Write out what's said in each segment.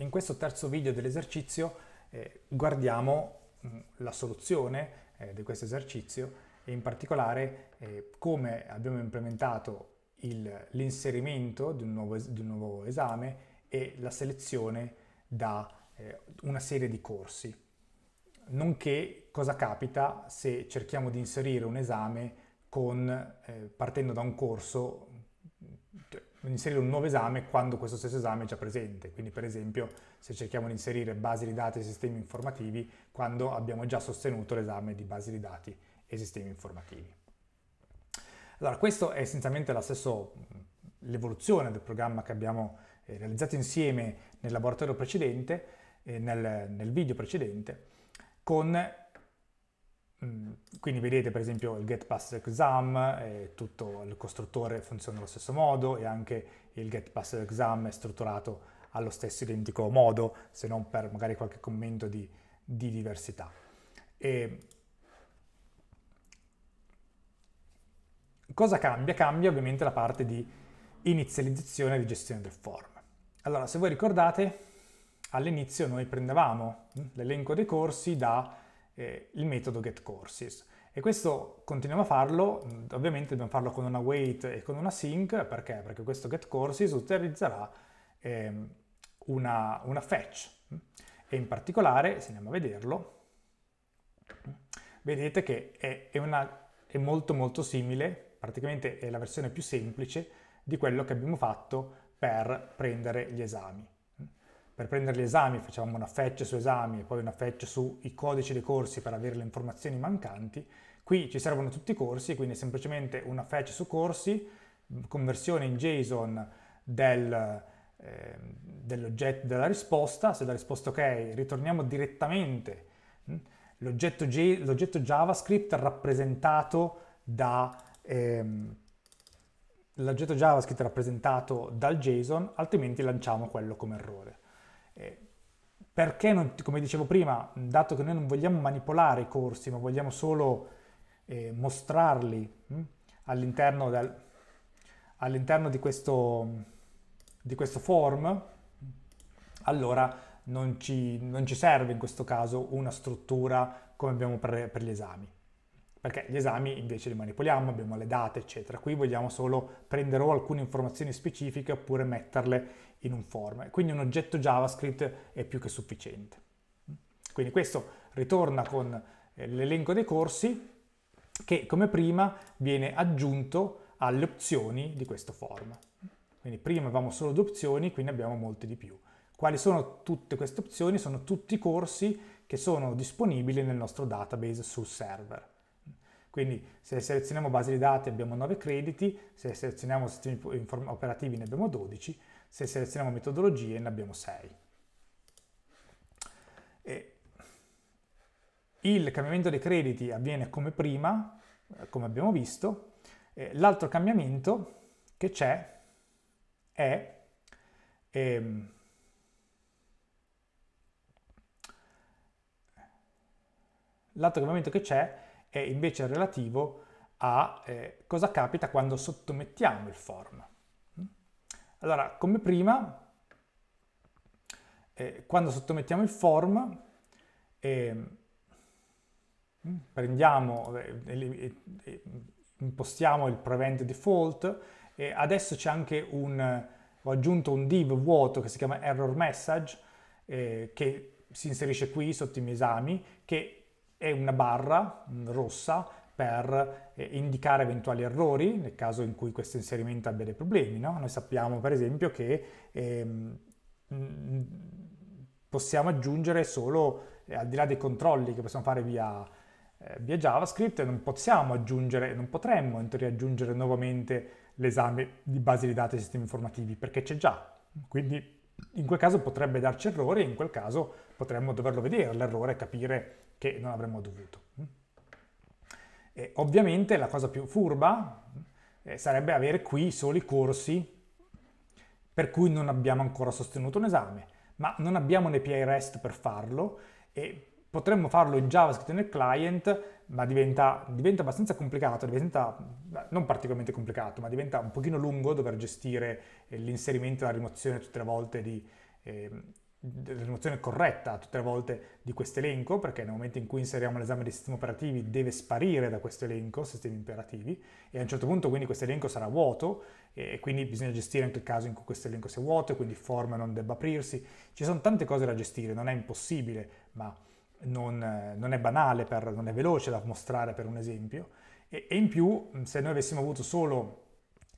In questo terzo video dell'esercizio eh, guardiamo mh, mm, la soluzione eh, di questo esercizio e in particolare eh, come abbiamo implementato l'inserimento di, di, un nuovo esame e la selezione da eh, una serie di corsi, nonché cosa capita se cerchiamo di inserire un esame con, eh, partendo da un corso inserire un nuovo esame quando questo stesso esame è già presente. Quindi per esempio se cerchiamo di inserire basi di dati e sistemi informativi quando abbiamo già sostenuto l'esame di basi di dati e sistemi informativi. Allora questo è essenzialmente l'evoluzione del programma che abbiamo eh, realizzato insieme nel laboratorio precedente, eh, nel, nel video precedente, con Mm, quindi vedete per esempio il get pass exam, tutto il costruttore funziona allo stesso modo e anche il get pass exam è strutturato allo stesso identico modo, se non per magari qualche commento di, di diversità. E cosa cambia? Cambia ovviamente la parte di inizializzazione e di gestione del form. Allora, se voi ricordate, all'inizio noi prendevamo mm, l'elenco dei corsi da eh, il metodo getCourses. E questo continuiamo a farlo, ovviamente dobbiamo farlo con una wait e con una sync, perché? Perché questo getCourses utilizzerà ehm, una, una fetch. E in particolare, se andiamo a vederlo, vedete che è, è, una, è, molto molto simile, praticamente è la versione più semplice di quello che abbiamo fatto per prendere gli esami per prendere gli esami facevamo una fetch su esami e poi una fetch sui codici dei corsi per avere le informazioni mancanti, qui ci servono tutti i corsi, quindi semplicemente una fetch su corsi, conversione in JSON del, eh, dell'oggetto della risposta, se la risposta è ok ritorniamo direttamente mm, l'oggetto, JavaScript rappresentato da... Ehm, l'oggetto JavaScript rappresentato dal JSON, altrimenti lanciamo quello come errore. Eh, perché, non, come dicevo prima, dato che noi non vogliamo manipolare i corsi, ma vogliamo solo eh, mostrarli hm, all'interno, del, all'interno di, questo, di questo form, allora non ci, non ci, serve in questo caso una struttura come abbiamo per, per gli esami perché gli esami invece li manipoliamo, abbiamo le date, eccetera. Qui vogliamo solo prendere o alcune informazioni specifiche oppure metterle in un form. Quindi un oggetto JavaScript è più che sufficiente. Quindi questo ritorna con eh, l'elenco dei corsi che come prima viene aggiunto alle opzioni di questo form. Quindi prima avevamo solo due opzioni, qui ne abbiamo molte di più. Quali sono tutte queste opzioni? Sono tutti i corsi che sono disponibili nel nostro database sul server. Quindi se selezioniamo base di dati abbiamo 9 crediti, se selezioniamo sistemi operativi ne abbiamo 12, se selezioniamo metodologie ne abbiamo 6. E il cambiamento dei crediti avviene come prima, eh, come abbiamo visto. L'altro cambiamento che c'è è ehm, l'altro cambiamento che c'è è invece relativo a eh, cosa capita quando sottomettiamo il form. Mm? Allora, come prima, eh, quando sottomettiamo il form, ehm, mm, eh, prendiamo, impostiamo il prevent default e adesso c'è anche un, ho aggiunto un div vuoto che si chiama error message eh, che si inserisce qui sotto i miei esami, che e una barra mm, rossa per eh, indicare eventuali errori nel caso in cui questo inserimento abbia dei problemi. No? Noi sappiamo per esempio che ehm, mm, possiamo aggiungere solo, eh, al di là dei controlli che possiamo fare via, eh, via JavaScript, non possiamo aggiungere, non potremmo in teoria aggiungere nuovamente l'esame di base di dati e sistemi informativi perché c'è già. Quindi in quel caso potrebbe darci errori e in quel caso potremmo doverlo vedere l'errore e capire che non avremmo dovuto. E ovviamente la cosa più furba eh, sarebbe avere qui soli corsi per cui non abbiamo ancora sostenuto un esame, ma non abbiamo un API REST per farlo e potremmo farlo in JavaScript nel client, ma diventa, diventa, abbastanza complicato, diventa non particolarmente complicato, ma diventa un pochino lungo dover gestire eh, l'inserimento e la rimozione tutte le volte di, eh, la rimozione corretta tutte le volte di questo elenco, perché nel momento in cui inseriamo l'esame dei sistemi operativi deve sparire da questo elenco sistemi imperativi e a un certo punto quindi questo elenco sarà vuoto e quindi bisogna gestire anche il caso in cui questo elenco sia vuoto e quindi forma non debba aprirsi. Ci sono tante cose da gestire, non è impossibile, ma non, non è banale, per, non è veloce da mostrare per un esempio. E, e in più, se noi avessimo avuto solo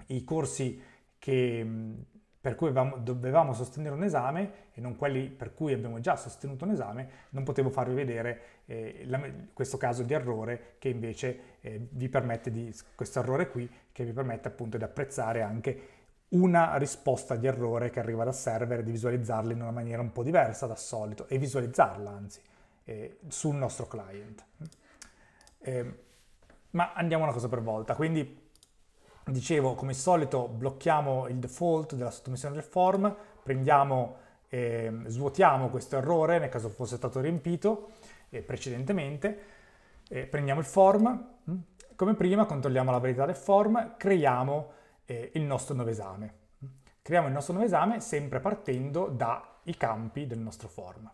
i corsi che per cui dovevamo sostenere un esame e non quelli per cui abbiamo già sostenuto un esame, non potevo farvi vedere eh, la, questo caso di errore che invece eh, vi permette di, questo errore qui, che vi permette appunto di apprezzare anche una risposta di errore che arriva dal server e di visualizzarla in una maniera un po' diversa dal solito e visualizzarla anzi eh, sul nostro client. Ehm, ma andiamo una cosa per volta, quindi Dicevo, come al solito, blocchiamo il default della sottomissione del form, prendiamo, eh, svuotiamo questo errore nel caso fosse stato riempito eh, precedentemente, eh, prendiamo il form, mm? come prima controlliamo la validità del form, creiamo eh, il nostro nuovo esame. Mm? Creiamo il nostro nuovo esame sempre partendo dai campi del nostro form.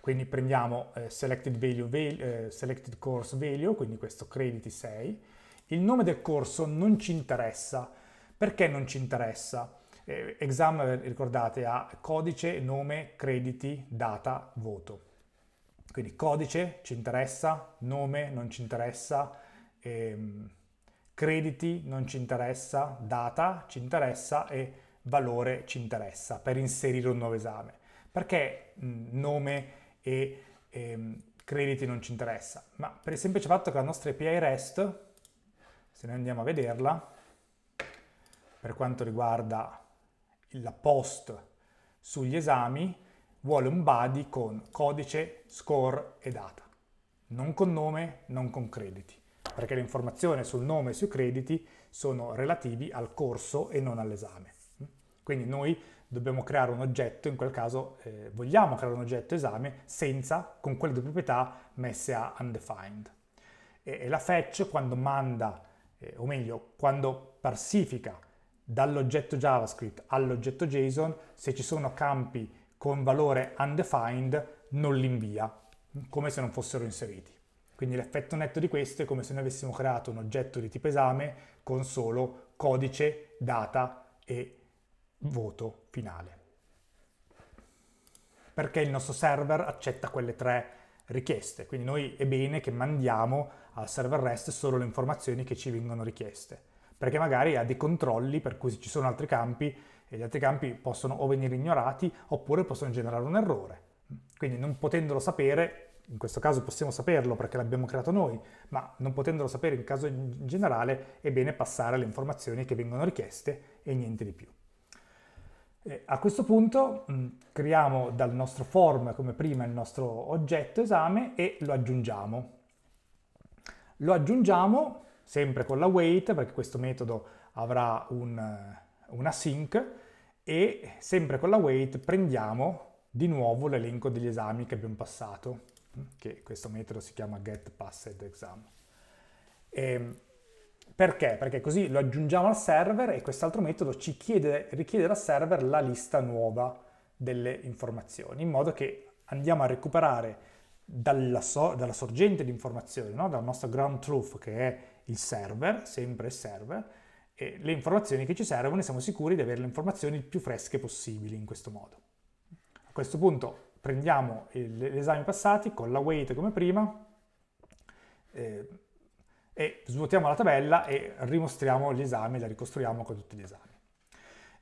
Quindi prendiamo eh, selected, value, selected course value, quindi questo crediti 6, il nome del corso non ci interessa. Perché non ci interessa? Eh, exam, ricordate, ha codice, nome, crediti, data, voto. Quindi codice ci interessa, nome non ci interessa, ehm, crediti non ci interessa, data ci interessa e valore ci interessa per inserire un nuovo esame. Perché nome e ehm, crediti non ci interessa? Ma per il semplice fatto che la nostra API REST se noi andiamo a vederla, per quanto riguarda la post sugli esami, vuole un body con codice, score e data. Non con nome, non con crediti, perché le informazioni sul nome e sui crediti sono relativi al corso e non all'esame. Quindi noi dobbiamo creare un oggetto, in quel caso eh, vogliamo creare un oggetto esame senza, con quelle due proprietà messe a undefined. E, e la fetch quando manda eh, o meglio, quando parsifica dall'oggetto JavaScript all'oggetto JSON, se ci sono campi con valore undefined, non li invia, come se non fossero inseriti. Quindi l'effetto netto di questo è come se noi avessimo creato un oggetto di tipo esame con solo codice, data e voto finale. Perché il nostro server accetta quelle tre richieste. Quindi noi è bene che mandiamo al server REST solo le informazioni che ci vengono richieste, perché magari ha dei controlli per cui ci sono altri campi e gli altri campi possono o venire ignorati oppure possono generare un errore. Quindi non potendolo sapere, in questo caso possiamo saperlo perché l'abbiamo creato noi, ma non potendolo sapere in caso in generale è bene passare le informazioni che vengono richieste e niente di più a questo punto mm, creiamo dal nostro form come prima il nostro oggetto esame e lo aggiungiamo. Lo aggiungiamo sempre con la wait perché questo metodo avrà un, una sync e sempre con la wait prendiamo di nuovo l'elenco degli esami che abbiamo passato, mm, che questo metodo si chiama getPassedExam. Ehm, perché? Perché così lo aggiungiamo al server e quest'altro metodo ci chiede, richiede dal server la lista nuova delle informazioni, in modo che andiamo a recuperare dalla, so, dalla sorgente di informazioni, no? dal nostro ground truth che è il server, sempre il server, e le informazioni che ci servono e siamo sicuri di avere le informazioni più fresche possibili in questo modo. A questo punto prendiamo gli esami passati con la weight come prima, eh, e svuotiamo la tabella e rimostriamo gli esami, la ricostruiamo con tutti gli esami.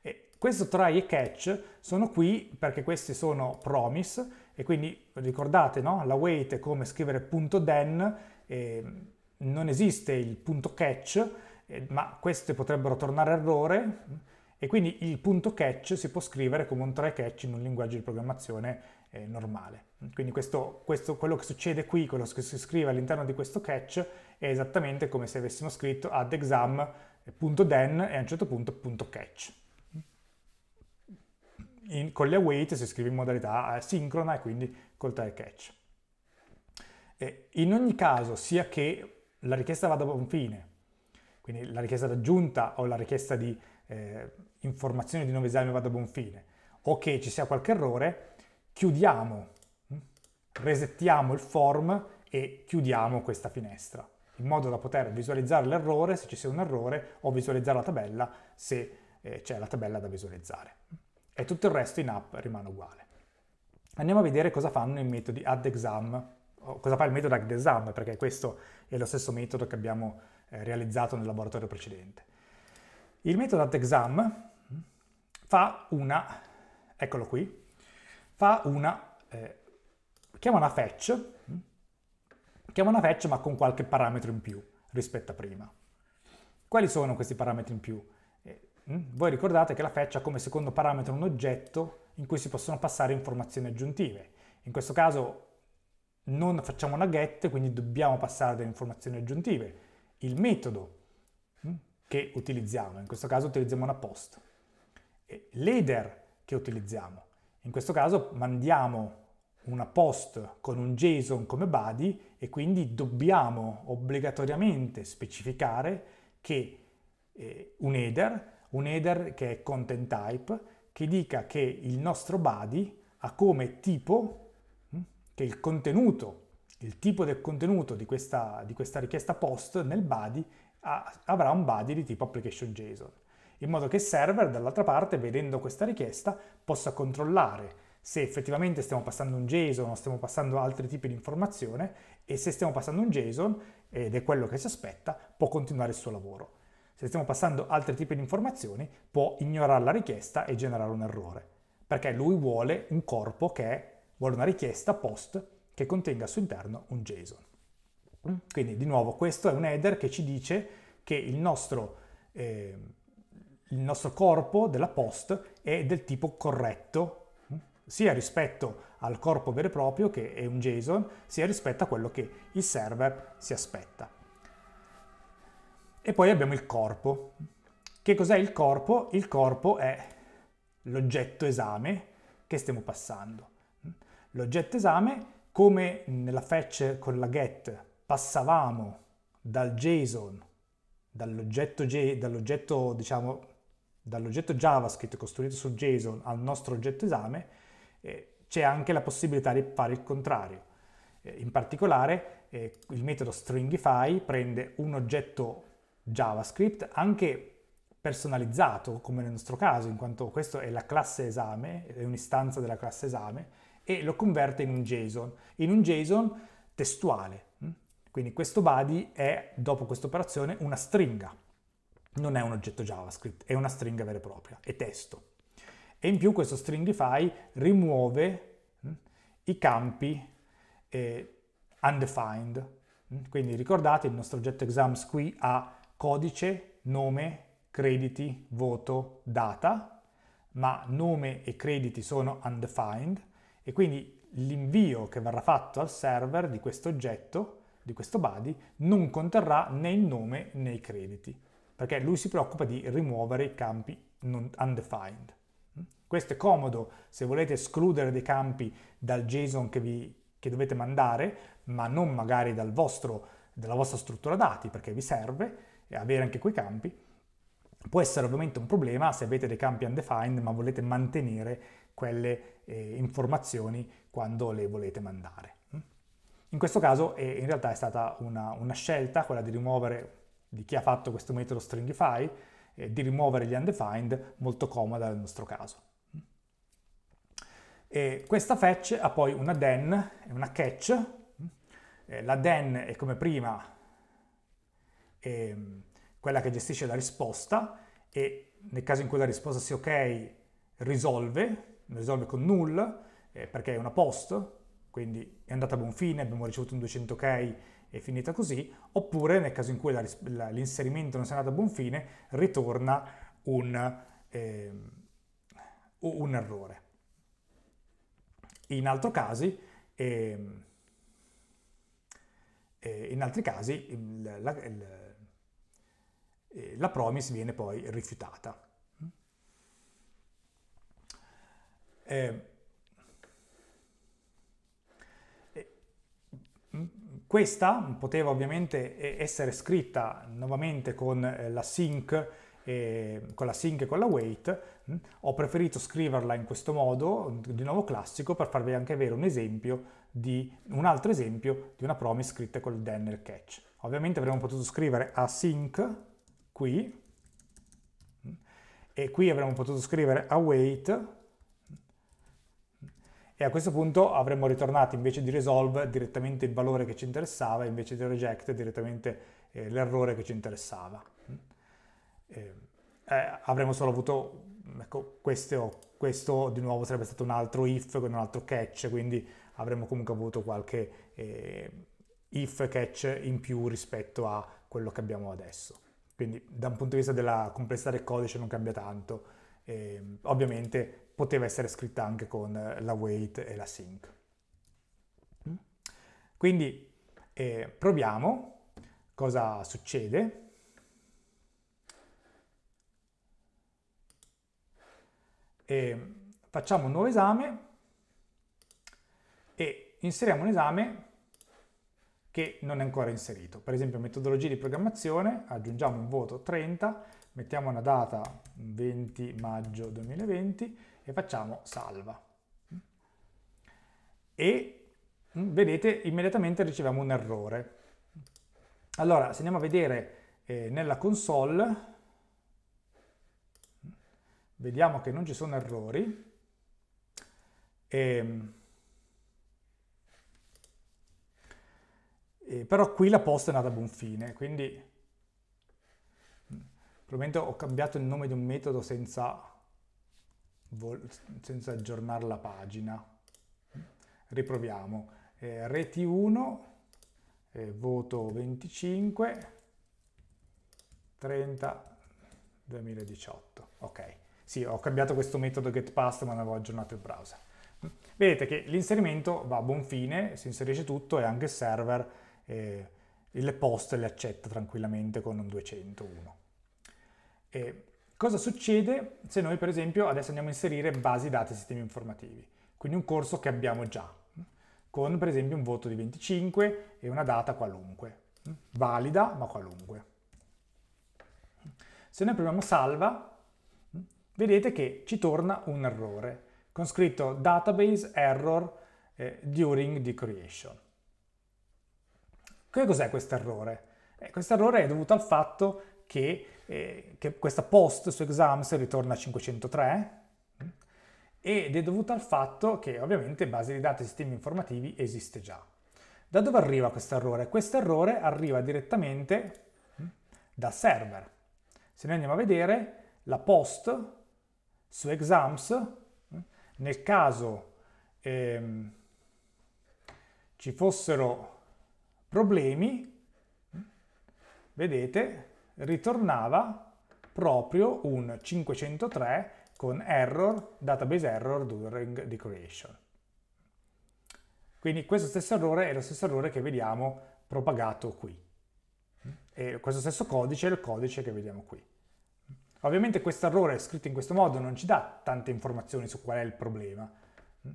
E questo try e catch sono qui perché questi sono promise e quindi ricordate, no? la wait è come scrivere punto then, eh, non esiste il punto catch, ma queste potrebbero tornare errore e quindi il punto catch si può scrivere come un try catch in un linguaggio di programmazione eh, normale. Quindi questo, questo, quello che succede qui, quello che si scrive all'interno di questo catch, è esattamente come se avessimo scritto add exam.then e a un certo punto punto catch. In, con le await si scrive in modalità asincrona e quindi col try catch. E in ogni caso, sia che la richiesta vada a buon fine, quindi la richiesta d'aggiunta o la richiesta di eh, informazioni di nuovo esame vada a buon fine, o che ci sia qualche errore, chiudiamo resettiamo il form e chiudiamo questa finestra, in modo da poter visualizzare l'errore se ci sia un errore o visualizzare la tabella se eh, c'è la tabella da visualizzare. E tutto il resto in app rimane uguale. Andiamo a vedere cosa fanno i metodi addExam, o cosa fa il metodo exam perché questo è lo stesso metodo che abbiamo eh, realizzato nel laboratorio precedente. Il metodo exam fa una, eccolo qui, fa una eh, chiama una fetch, chiama una fetch ma con qualche parametro in più rispetto a prima. Quali sono questi parametri in più? Eh, mm, voi ricordate che la fetch ha come secondo parametro un oggetto in cui si possono passare informazioni aggiuntive. In questo caso non facciamo una get, quindi dobbiamo passare delle informazioni aggiuntive. Il metodo mm, che utilizziamo, in questo caso utilizziamo una post. Eh, l'header che utilizziamo, in questo caso mandiamo una post con un JSON come body e quindi dobbiamo obbligatoriamente specificare che eh, un header, un header che è content type, che dica che il nostro body ha come tipo hm, che il contenuto, il tipo del contenuto di questa, di questa richiesta post nel body ha, avrà un body di tipo application JSON, in modo che il server dall'altra parte, vedendo questa richiesta, possa controllare se effettivamente stiamo passando un JSON o stiamo passando altri tipi di informazione e se stiamo passando un JSON, ed è quello che si aspetta, può continuare il suo lavoro. Se stiamo passando altri tipi di informazioni, può ignorare la richiesta e generare un errore, perché lui vuole un corpo che è, vuole una richiesta post che contenga al suo interno un JSON. Quindi di nuovo questo è un header che ci dice che il nostro, eh, il nostro corpo della post è del tipo corretto sia rispetto al corpo vero e proprio, che è un JSON, sia rispetto a quello che il server si aspetta. E poi abbiamo il corpo. Che cos'è il corpo? Il corpo è l'oggetto esame che stiamo passando. L'oggetto esame, come nella fetch con la get passavamo dal JSON, dall'oggetto, dall'oggetto, diciamo, dall'oggetto JavaScript costruito su JSON al nostro oggetto esame, eh, c'è anche la possibilità di fare il contrario. Eh, in particolare eh, il metodo stringify prende un oggetto JavaScript anche personalizzato, come nel nostro caso, in quanto questa è la classe esame, è un'istanza della classe esame, e lo converte in un JSON, in un JSON testuale. Mm? Quindi questo body è, dopo questa operazione, una stringa. Non è un oggetto JavaScript, è una stringa vera e propria, è testo. E in più questo stringify rimuove mm, i campi eh, undefined. Mm, quindi ricordate il nostro oggetto exams qui ha codice, nome, crediti, voto, data, ma nome e crediti sono undefined e quindi l'invio che verrà fatto al server di questo oggetto, di questo body, non conterrà né il nome né i crediti, perché lui si preoccupa di rimuovere i campi undefined. Questo è comodo se volete escludere dei campi dal JSON che, vi, che dovete mandare, ma non magari dal vostro, dalla vostra struttura dati, perché vi serve avere anche quei campi. Può essere ovviamente un problema se avete dei campi undefined, ma volete mantenere quelle eh, informazioni quando le volete mandare. In questo caso eh, in realtà è stata una, una, scelta, quella di rimuovere, di chi ha fatto questo metodo stringify, eh, di rimuovere gli undefined, molto comoda nel nostro caso. E questa fetch ha poi una den e una catch. La den è come prima è ehm, quella che gestisce la risposta e nel caso in cui la risposta sia ok risolve, risolve con null eh, perché è una post, quindi è andata a buon fine, abbiamo ricevuto un 200 k è finita così, oppure nel caso in cui l'inserimento non sia andato a buon fine, ritorna un, eh, un errore. In, casi, eh, eh, in altri casi il, la, il, eh, la promise viene poi rifiutata. Eh, questa poteva ovviamente essere scritta nuovamente con eh, la sync, eh, con la sync e con la wait, ho preferito scriverla in questo modo, di nuovo classico, per farvi anche avere un esempio di un altro esempio di una promise scritta col then nel catch. Ovviamente avremmo potuto scrivere async qui e qui avremmo potuto scrivere await e a questo punto avremmo ritornato invece di resolve direttamente il valore che ci interessava, invece di reject direttamente eh, l'errore che ci interessava. Eh, eh avremmo solo avuto ecco, questo, questo, di nuovo sarebbe stato un altro if con un altro catch, quindi avremmo comunque avuto qualche eh, if catch in più rispetto a quello che abbiamo adesso. Quindi da un punto di vista della complessità del codice non cambia tanto, eh, ovviamente poteva essere scritta anche con la wait e la sync. Mm? Quindi eh, proviamo cosa succede. eh, facciamo un nuovo esame e inseriamo un esame che non è ancora inserito. Per esempio metodologia di programmazione, aggiungiamo un voto 30, mettiamo una data 20 maggio 2020 e facciamo salva. E mm, vedete immediatamente riceviamo un errore. Allora se andiamo a vedere eh, nella console Vediamo che non ci sono errori. E, ehm, e però qui la posta è andata a buon fine, quindi probabilmente ho cambiato il nome di un metodo senza, senza aggiornare la pagina. Riproviamo. Eh, reti 1, eh, voto 25, 30, 2018. Ok. Sì, ho cambiato questo metodo getPast ma non avevo aggiornato il browser. Vedete che l'inserimento va a buon fine, si inserisce tutto e anche il server eh, le post le accetta tranquillamente con un 201. E cosa succede se noi per esempio adesso andiamo a inserire basi dati e sistemi informativi? Quindi un corso che abbiamo già, con per esempio un voto di 25 e una data qualunque, valida ma qualunque. Se noi proviamo salva, vedete che ci torna un errore con scritto database error eh, during the creation. Che cos'è questo errore? Eh, questo errore è dovuto al fatto che, eh, che questa post su exams ritorna a 503 eh, ed è dovuto al fatto che ovviamente base di dati e sistemi informativi esiste già. Da dove arriva questo errore? Questo errore arriva direttamente hm, da server. Se noi andiamo a vedere, la post su exams, eh, nel caso ehm, ci fossero problemi, eh, vedete, ritornava proprio un 503 con error, database error during the creation. Quindi questo stesso errore è lo stesso errore che vediamo propagato qui. E questo stesso codice è il codice che vediamo qui. Ovviamente questo errore scritto in questo modo non ci dà tante informazioni su qual è il problema,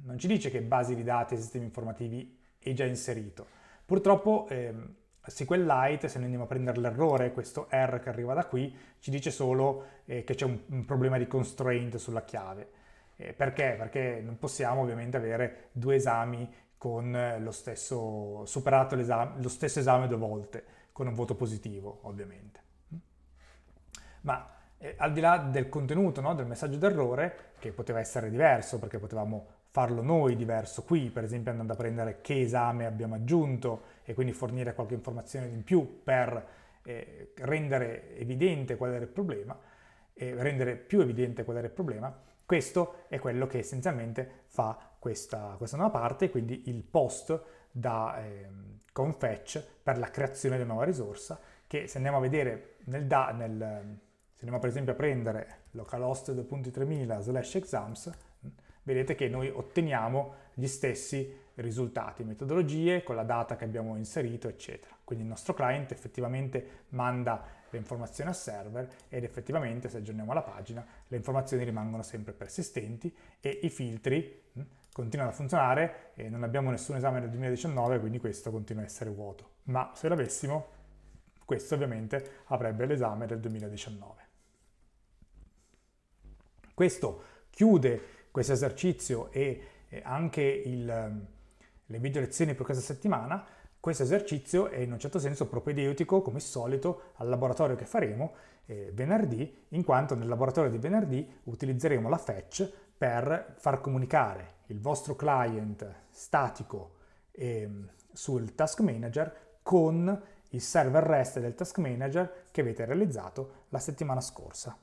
non ci dice che basi di dati e sistemi informativi è già inserito. Purtroppo ehm, SQLite, se noi andiamo a prendere l'errore, questo R che arriva da qui, ci dice solo eh, che c'è un, un, problema di constraint sulla chiave. Eh, perché? Perché non possiamo ovviamente avere due esami con lo stesso, superato lo stesso esame due volte, con un voto positivo ovviamente. Ma eh, al di là del contenuto, no, del messaggio d'errore, che poteva essere diverso perché potevamo farlo noi diverso qui, per esempio andando a prendere che esame abbiamo aggiunto e quindi fornire qualche informazione in più per eh, rendere evidente qual era il problema, eh, rendere più evidente qual era il problema, questo è quello che essenzialmente fa questa, questa nuova parte, quindi il post da eh, con fetch per la creazione di una nuova risorsa, che se andiamo a vedere nel, da, nel se andiamo per esempio a prendere localhost 2.3000 slash exams, vedete che noi otteniamo gli stessi risultati, metodologie, con la data che abbiamo inserito, eccetera. Quindi il nostro client effettivamente manda le informazioni al server ed effettivamente se aggiorniamo la pagina le informazioni rimangono sempre persistenti e i filtri hm, continuano a funzionare e non abbiamo nessun esame del 2019 quindi questo continua a essere vuoto. Ma se l'avessimo questo ovviamente avrebbe l'esame del 2019. Questo chiude questo esercizio e eh, anche il, ehm, le video lezioni per questa settimana. Questo esercizio è in un certo senso propedeutico, come solito, al laboratorio che faremo eh, venerdì, in quanto nel laboratorio di venerdì utilizzeremo la fetch per far comunicare il vostro client statico eh, sul task manager con il server REST del task manager che avete realizzato la settimana scorsa.